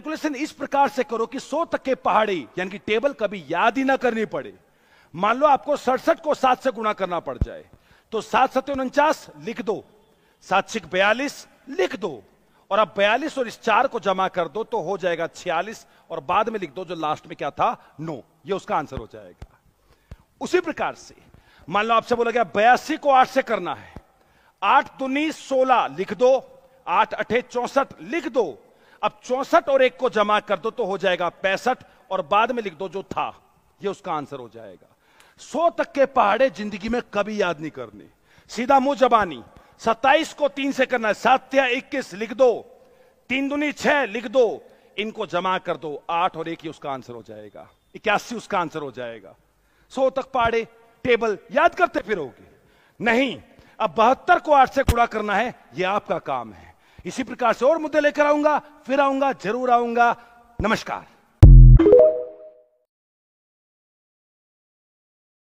calculation इस प्रकार से करो कि सौ तक के पहाड़ी यानी कि टेबल कभी याद ही ना करनी पड़े मान लो आपको सड़सठ को सात से गुणा करना पड़ जाए तो सात सत्य उनचास लिख दो सात छिक बयालीस लिख दो और अब बयालीस और इस चार को जमा कर दो तो हो जाएगा छियालीस और बाद में लिख दो जो लास्ट में क्या था नो ये उसका आंसर हो जाएगा उसी प्रकार से मान लो आपसे बोला गया बयासी को आठ से करना है आठ दुनी सोलह लिख दो आठ अठे चौसठ लिख दो अब चौसठ और एक को जमा कर दो तो हो जाएगा पैंसठ और बाद में लिख दो जो था ये उसका आंसर हो जाएगा सौ तक के पहाड़े जिंदगी में कभी याद नहीं करने सीधा मुंह जबानी सत्ताईस को तीन से करना या इक्कीस लिख दो तीन दुनी छह लिख दो इनको जमा कर दो आठ और एक ही उसका आंसर हो जाएगा इक्यासी उसका आंसर हो जाएगा सौ तक पहाड़े टेबल याद करते फिरोगे नहीं अब बहत्तर को आठ से कूड़ा करना है यह आपका काम है इसी प्रकार से और मुद्दे लेकर आऊंगा फिर आऊंगा जरूर आऊंगा नमस्कार